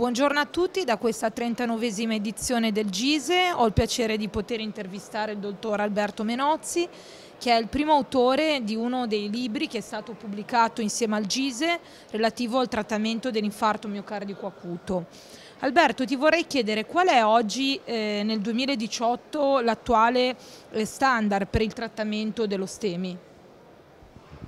Buongiorno a tutti da questa 39esima edizione del Gise. Ho il piacere di poter intervistare il dottor Alberto Menozzi che è il primo autore di uno dei libri che è stato pubblicato insieme al Gise relativo al trattamento dell'infarto miocardico acuto. Alberto, ti vorrei chiedere qual è oggi eh, nel 2018 l'attuale eh, standard per il trattamento dello STEMI?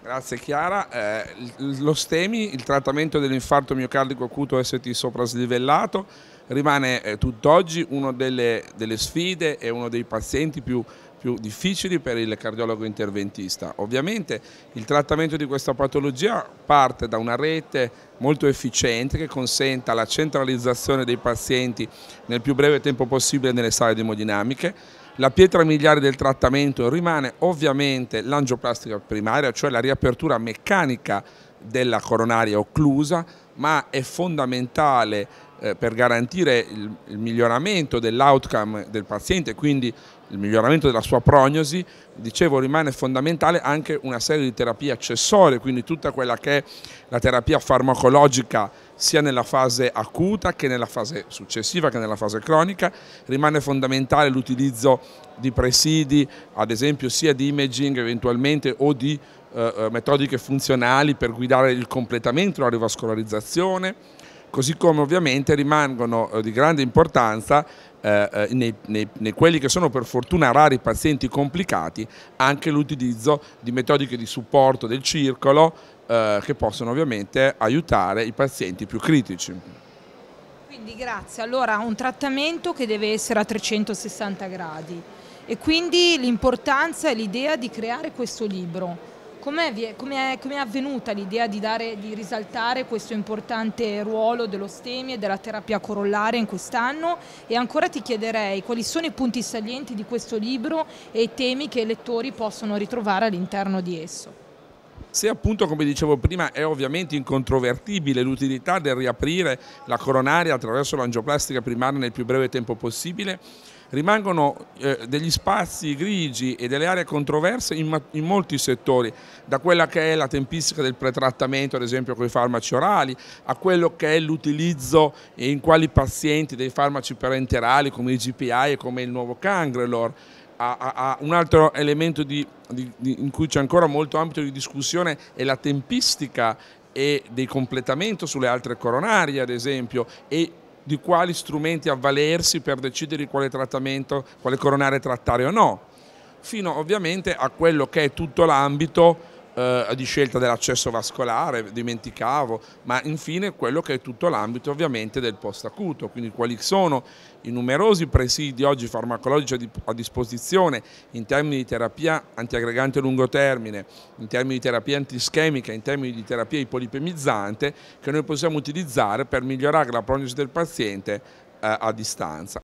Grazie Chiara. Eh, lo STEMI, il trattamento dell'infarto miocardico acuto ST sopraslivellato, rimane eh, tutt'oggi una delle, delle, sfide e uno dei pazienti più, più difficili per il cardiologo interventista. Ovviamente il trattamento di questa patologia parte da una rete molto efficiente che consenta la centralizzazione dei pazienti nel più breve tempo possibile nelle sale demodinamiche la pietra miliare del trattamento rimane ovviamente l'angioplastica primaria, cioè la riapertura meccanica della coronaria occlusa, ma è fondamentale eh, per garantire il, il miglioramento dell'outcome del paziente, quindi il miglioramento della sua prognosi, dicevo rimane fondamentale anche una serie di terapie accessorie, quindi tutta quella che è la terapia farmacologica sia nella fase acuta che nella fase successiva che nella fase cronica. Rimane fondamentale l'utilizzo di presidi, ad esempio sia di imaging eventualmente o di eh, eh metodiche funzionali per guidare il completamento della rivascolarizzazione, così come ovviamente rimangono eh, di grande importanza eh, eh, nei, nei, nei, quelli che sono per fortuna rari pazienti complicati anche l'utilizzo di metodiche di supporto del circolo eh, che possono ovviamente aiutare i pazienti più critici. Quindi grazie, allora un trattamento che deve essere a 360 gradi e quindi l'importanza e l'idea di creare questo libro. Com'è, com com avvenuta l'idea di, di, risaltare questo importante ruolo dello STEMI e della terapia corollare in quest'anno? E ancora ti chiederei quali sono i punti salienti di questo libro e i temi che i lettori possono ritrovare all'interno di esso. Se appunto, come dicevo prima, è ovviamente incontrovertibile l'utilità del riaprire la coronaria attraverso l'angioplastica primaria nel più breve tempo possibile, rimangono eh, degli spazi grigi e delle aree controverse in, molti settori, da quella che è la tempistica del pretrattamento, ad esempio con i farmaci orali, a quello che è l'utilizzo e in quali pazienti dei farmaci parenterali come i GPI e come il nuovo Cangrelor, a, a un altro elemento di, di, di, in cui c'è ancora molto ambito di discussione è la tempistica e del completamento sulle altre coronarie, ad esempio, e di quali strumenti avvalersi per decidere quale trattamento, quale coronare trattare o no, fino ovviamente a quello che è tutto l'ambito eh, di scelta dell'accesso vascolare, dimenticavo, ma infine quello che è tutto l'ambito ovviamente del post acuto, quindi quali sono i numerosi presidi oggi farmacologici a disposizione in termini di terapia antiaggregante a lungo termine, in termini di terapia antischemica, in termini di terapia ipolipemizzante che noi possiamo utilizzare per migliorare la prognosi del paziente eh, a distanza.